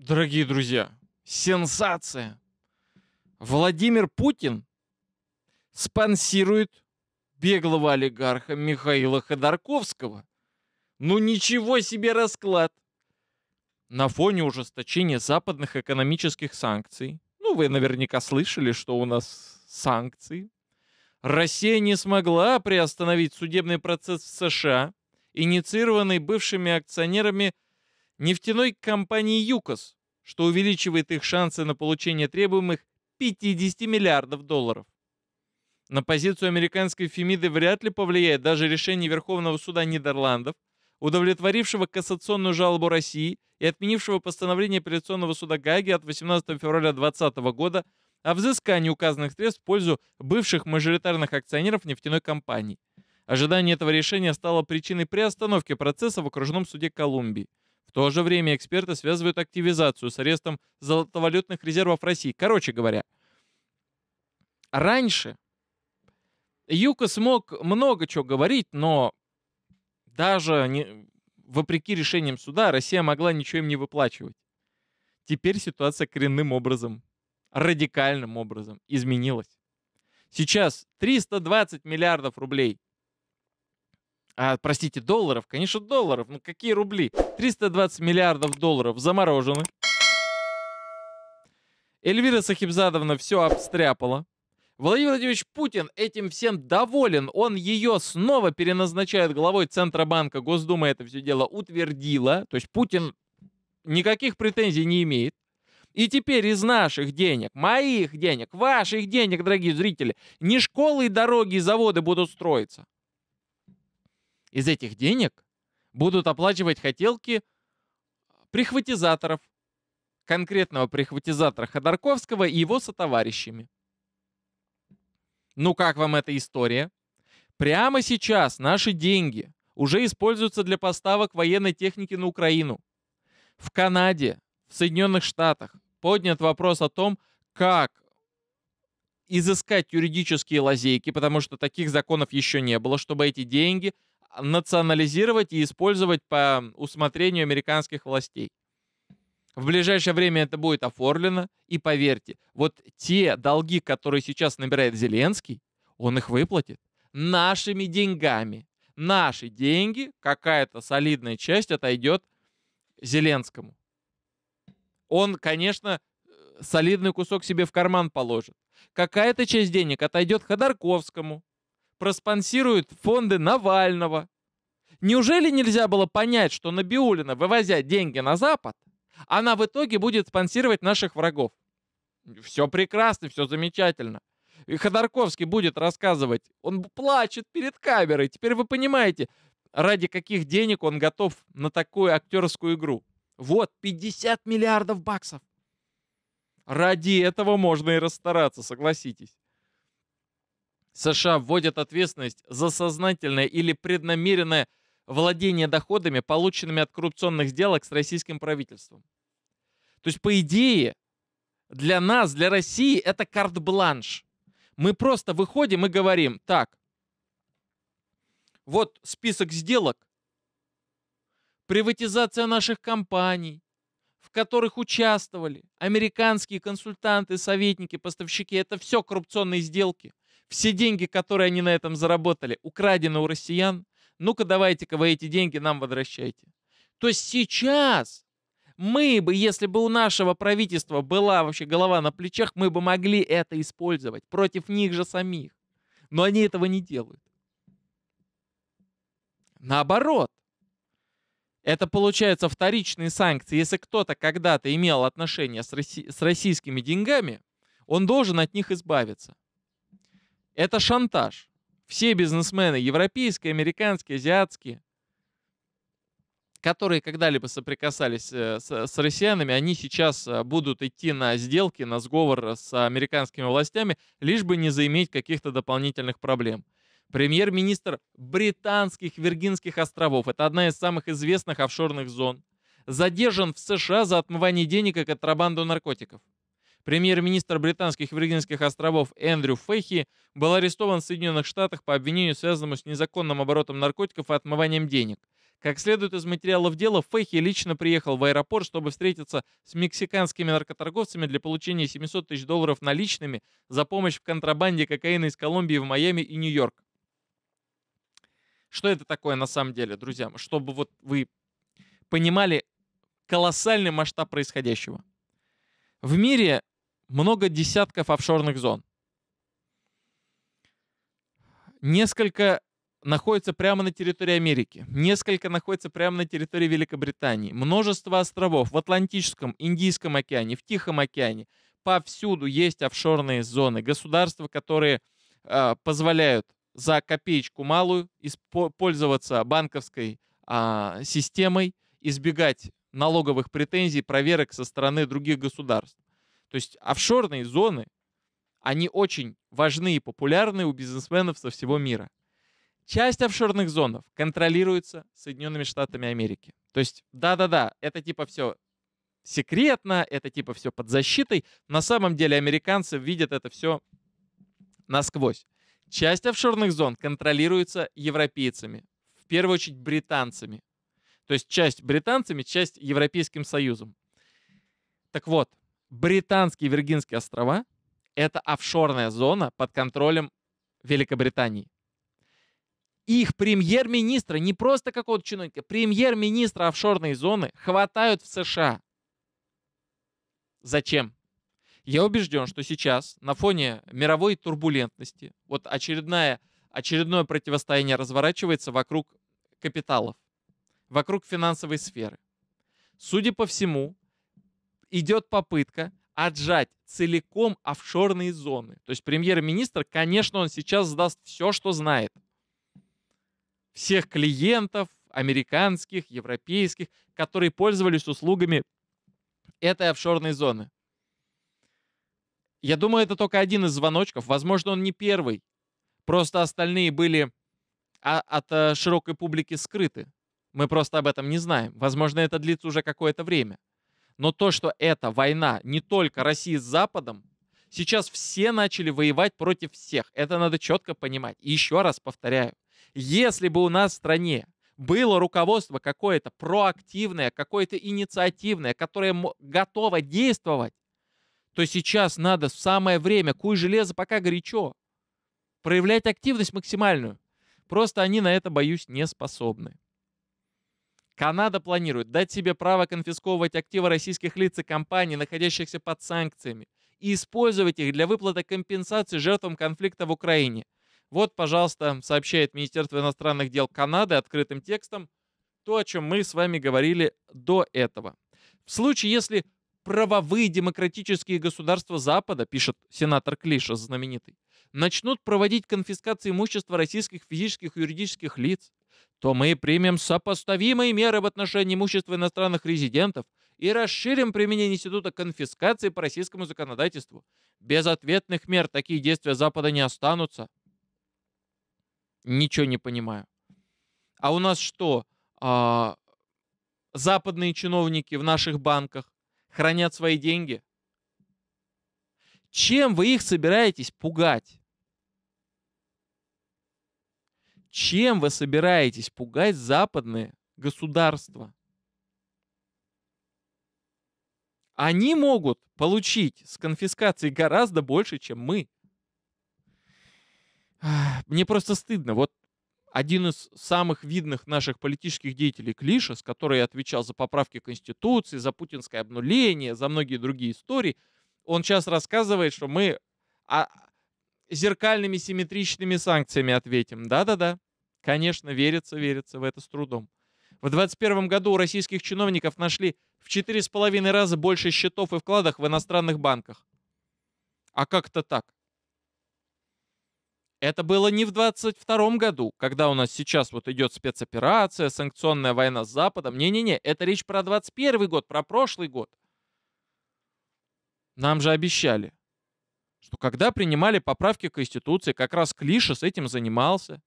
Дорогие друзья, сенсация! Владимир Путин спонсирует беглого олигарха Михаила Ходорковского. Ну ничего себе расклад! На фоне ужесточения западных экономических санкций, ну вы наверняка слышали, что у нас санкции, Россия не смогла приостановить судебный процесс в США, инициированный бывшими акционерами нефтяной компании «ЮКОС», что увеличивает их шансы на получение требуемых 50 миллиардов долларов. На позицию американской Фемиды вряд ли повлияет даже решение Верховного суда Нидерландов, удовлетворившего кассационную жалобу России и отменившего постановление апелляционного суда Гаги от 18 февраля 2020 года о взыскании указанных средств в пользу бывших мажоритарных акционеров нефтяной компании. Ожидание этого решения стало причиной приостановки процесса в окружном суде Колумбии – то же время эксперты связывают активизацию с арестом золотовалютных резервов России. Короче говоря, раньше Юка смог много чего говорить, но даже не, вопреки решениям суда Россия могла ничего им не выплачивать. Теперь ситуация коренным образом, радикальным образом изменилась. Сейчас 320 миллиардов рублей а, простите, долларов, конечно, долларов, ну какие рубли? 320 миллиардов долларов заморожены. Эльвира Сахибзадовна все обстряпала. Владимир Владимирович Путин этим всем доволен. Он ее снова переназначает главой Центробанка. Госдума это все дело утвердила. То есть Путин никаких претензий не имеет. И теперь из наших денег, моих денег, ваших денег, дорогие зрители, не школы и дороги и заводы будут строиться, из этих денег будут оплачивать хотелки прихватизаторов, конкретного прихватизатора Ходорковского и его сотоварищами. Ну как вам эта история? Прямо сейчас наши деньги уже используются для поставок военной техники на Украину. В Канаде, в Соединенных Штатах поднят вопрос о том, как изыскать юридические лазейки, потому что таких законов еще не было, чтобы эти деньги национализировать и использовать по усмотрению американских властей. В ближайшее время это будет оформлено, и поверьте, вот те долги, которые сейчас набирает Зеленский, он их выплатит нашими деньгами. Наши деньги, какая-то солидная часть отойдет Зеленскому. Он, конечно, э, солидный кусок себе в карман положит. Какая-то часть денег отойдет Ходорковскому, проспонсируют фонды Навального. Неужели нельзя было понять, что Набиулина, вывозя деньги на Запад, она в итоге будет спонсировать наших врагов? Все прекрасно, все замечательно. И Ходорковский будет рассказывать. Он плачет перед камерой. Теперь вы понимаете, ради каких денег он готов на такую актерскую игру. Вот, 50 миллиардов баксов. Ради этого можно и расстараться, согласитесь. США вводят ответственность за сознательное или преднамеренное владение доходами, полученными от коррупционных сделок с российским правительством. То есть, по идее, для нас, для России это карт-бланш. Мы просто выходим и говорим, так, вот список сделок, приватизация наших компаний, в которых участвовали американские консультанты, советники, поставщики, это все коррупционные сделки – все деньги, которые они на этом заработали, украдены у россиян. Ну-ка, давайте-ка вы эти деньги нам возвращайте. То есть сейчас мы бы, если бы у нашего правительства была вообще голова на плечах, мы бы могли это использовать против них же самих. Но они этого не делают. Наоборот, это получается вторичные санкции. Если кто-то когда-то имел отношения с, росси- с российскими деньгами, он должен от них избавиться. Это шантаж. Все бизнесмены, европейские, американские, азиатские, которые когда-либо соприкасались э, с, с россиянами, они сейчас э, будут идти на сделки, на сговор с американскими властями, лишь бы не заиметь каких-то дополнительных проблем. Премьер-министр британских Виргинских островов, это одна из самых известных офшорных зон, задержан в США за отмывание денег и контрабанду наркотиков. Премьер-министр британских Виргинских островов Эндрю Фехи был арестован в Соединенных Штатах по обвинению, связанному с незаконным оборотом наркотиков и отмыванием денег. Как следует из материалов дела, Фехи лично приехал в аэропорт, чтобы встретиться с мексиканскими наркоторговцами для получения 700 тысяч долларов наличными за помощь в контрабанде кокаина из Колумбии в Майами и Нью-Йорк. Что это такое на самом деле, друзья? Чтобы вот вы понимали колоссальный масштаб происходящего. В мире много десятков офшорных зон. Несколько находится прямо на территории Америки, несколько находится прямо на территории Великобритании, множество островов в Атлантическом, Индийском океане, в Тихом океане. Повсюду есть офшорные зоны, государства, которые э, позволяют за копеечку малую пользоваться банковской э, системой, избегать налоговых претензий, проверок со стороны других государств. То есть офшорные зоны, они очень важны и популярны у бизнесменов со всего мира. Часть офшорных зонов контролируется Соединенными Штатами Америки. То есть, да-да-да, это типа все секретно, это типа все под защитой. На самом деле американцы видят это все насквозь. Часть офшорных зон контролируется европейцами, в первую очередь британцами. То есть часть британцами, часть Европейским Союзом. Так вот, Британские Виргинские острова — это офшорная зона под контролем Великобритании. Их премьер-министра, не просто какого-то чиновника, премьер-министра офшорной зоны хватают в США. Зачем? Я убежден, что сейчас на фоне мировой турбулентности, вот очередная, очередное противостояние разворачивается вокруг капиталов, вокруг финансовой сферы. Судя по всему, идет попытка отжать целиком офшорные зоны. То есть премьер-министр, конечно, он сейчас сдаст все, что знает. Всех клиентов, американских, европейских, которые пользовались услугами этой офшорной зоны. Я думаю, это только один из звоночков. Возможно, он не первый. Просто остальные были а, от э, широкой публики скрыты. Мы просто об этом не знаем. Возможно, это длится уже какое-то время. Но то, что это война не только России с Западом, сейчас все начали воевать против всех. Это надо четко понимать. И еще раз повторяю, если бы у нас в стране было руководство какое-то проактивное, какое-то инициативное, которое готово действовать, то сейчас надо в самое время, куй железо пока горячо, проявлять активность максимальную. Просто они на это, боюсь, не способны. Канада планирует дать себе право конфисковывать активы российских лиц и компаний, находящихся под санкциями, и использовать их для выплаты компенсации жертвам конфликта в Украине. Вот, пожалуйста, сообщает Министерство иностранных дел Канады открытым текстом то, о чем мы с вами говорили до этого. В случае, если правовые демократические государства Запада, пишет сенатор Клиша знаменитый, начнут проводить конфискации имущества российских физических и юридических лиц, то мы примем сопоставимые меры в отношении имущества иностранных резидентов и расширим применение института конфискации по российскому законодательству. Без ответных мер такие действия Запада не останутся. Ничего не понимаю. А у нас что, а, западные чиновники в наших банках хранят свои деньги? Чем вы их собираетесь пугать? Чем вы собираетесь пугать западные государства? Они могут получить с конфискацией гораздо больше, чем мы. Мне просто стыдно. Вот один из самых видных наших политических деятелей Клишес, который отвечал за поправки Конституции, за путинское обнуление, за многие другие истории, он сейчас рассказывает, что мы а, зеркальными симметричными санкциями ответим. Да-да-да. Конечно, верится, верится в это с трудом. В 2021 году у российских чиновников нашли в 4,5 раза больше счетов и вкладов в иностранных банках. А как-то так. Это было не в 2022 году, когда у нас сейчас вот идет спецоперация, санкционная война с Западом. Не-не-не, это речь про 2021 год, про прошлый год. Нам же обещали, что когда принимали поправки к Конституции, как раз Клиша с этим занимался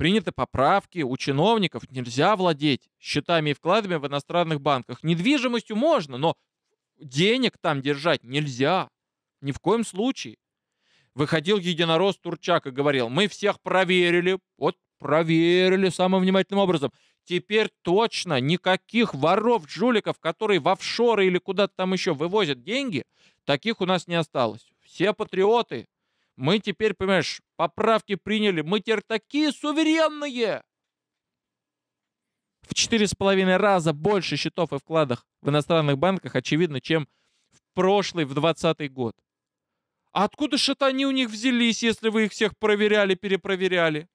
приняты поправки, у чиновников нельзя владеть счетами и вкладами в иностранных банках. Недвижимостью можно, но денег там держать нельзя. Ни в коем случае. Выходил единорос Турчак и говорил, мы всех проверили, вот проверили самым внимательным образом. Теперь точно никаких воров, жуликов, которые в офшоры или куда-то там еще вывозят деньги, таких у нас не осталось. Все патриоты, мы теперь, понимаешь, поправки приняли. Мы теперь такие суверенные! В четыре с половиной раза больше счетов и вкладов в иностранных банках, очевидно, чем в прошлый, в двадцатый год. А откуда же это они у них взялись, если вы их всех проверяли, перепроверяли?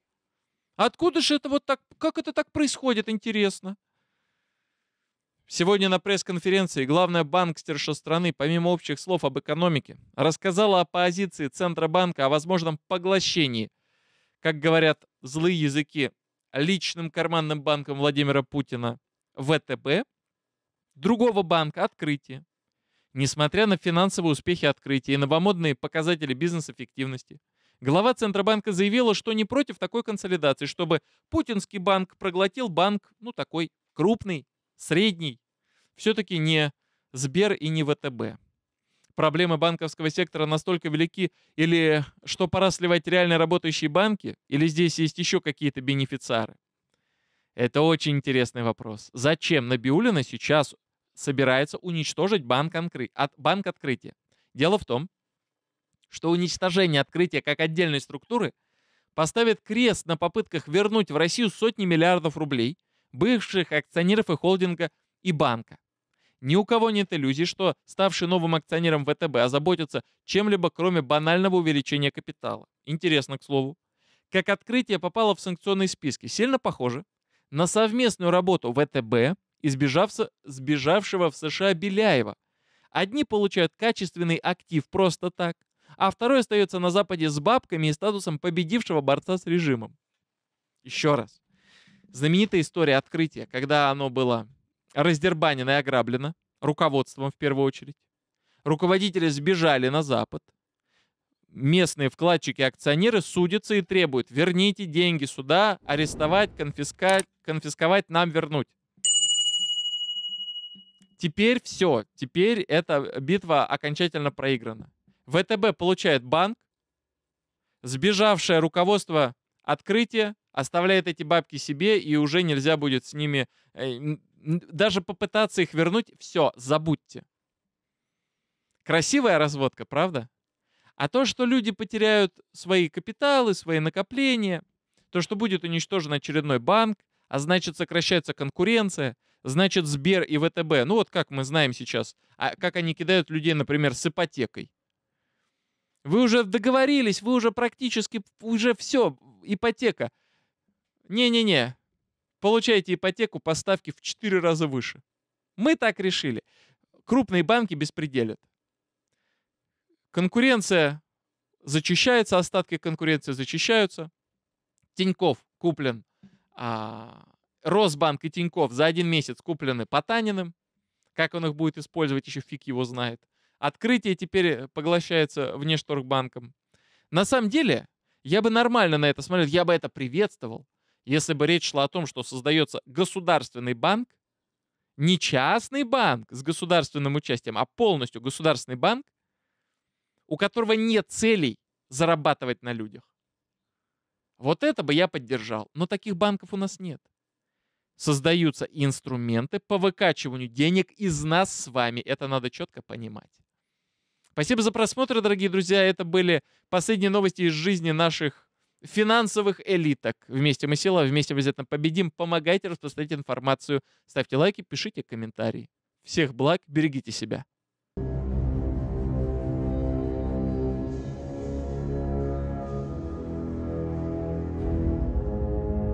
Откуда же это вот так, как это так происходит, интересно? Сегодня на пресс-конференции главная банкстерша страны, помимо общих слов об экономике, рассказала о позиции Центробанка о возможном поглощении, как говорят злые языки, личным карманным банком Владимира Путина ВТБ, другого банка «Открытие». Несмотря на финансовые успехи «Открытия» и новомодные показатели бизнес-эффективности, глава Центробанка заявила, что не против такой консолидации, чтобы путинский банк проглотил банк, ну такой крупный, средний, все-таки не Сбер и не ВТБ. Проблемы банковского сектора настолько велики, или что пора сливать реально работающие банки, или здесь есть еще какие-то бенефициары? Это очень интересный вопрос. Зачем Набиулина сейчас собирается уничтожить банк, откры... от... банк открытия? Дело в том, что уничтожение открытия как отдельной структуры поставит крест на попытках вернуть в Россию сотни миллиардов рублей, бывших акционеров и холдинга, и банка. Ни у кого нет иллюзий, что ставший новым акционером ВТБ озаботится чем-либо, кроме банального увеличения капитала. Интересно, к слову. Как открытие попало в санкционные списки, сильно похоже на совместную работу ВТБ, избежав, сбежавшего в США Беляева. Одни получают качественный актив просто так, а второй остается на Западе с бабками и статусом победившего борца с режимом. Еще раз знаменитая история открытия, когда оно было раздербанено и ограблено, руководством в первую очередь. Руководители сбежали на Запад. Местные вкладчики-акционеры судятся и требуют, верните деньги сюда, арестовать, конфискать, конфисковать, нам вернуть. Теперь все, теперь эта битва окончательно проиграна. ВТБ получает банк, сбежавшее руководство открытие, оставляет эти бабки себе, и уже нельзя будет с ними э, даже попытаться их вернуть. Все, забудьте. Красивая разводка, правда? А то, что люди потеряют свои капиталы, свои накопления, то, что будет уничтожен очередной банк, а значит сокращается конкуренция, значит Сбер и ВТБ, ну вот как мы знаем сейчас, а как они кидают людей, например, с ипотекой. Вы уже договорились, вы уже практически, уже все, ипотека. Не-не-не, получаете ипотеку по ставке в 4 раза выше. Мы так решили. Крупные банки беспределят. Конкуренция зачищается, остатки конкуренции зачищаются. Тиньков куплен, а, Росбанк и Тиньков за один месяц куплены Потаниным. Как он их будет использовать, еще фиг его знает. Открытие теперь поглощается внешторгбанком. На самом деле, я бы нормально на это смотрел, я бы это приветствовал, если бы речь шла о том, что создается государственный банк, не частный банк с государственным участием, а полностью государственный банк, у которого нет целей зарабатывать на людях. Вот это бы я поддержал, но таких банков у нас нет. Создаются инструменты по выкачиванию денег из нас с вами, это надо четко понимать. Спасибо за просмотр, дорогие друзья. Это были последние новости из жизни наших финансовых элиток. Вместе мы сила, вместе обязательно победим. Помогайте распространять информацию, ставьте лайки, пишите комментарии. Всех благ, берегите себя.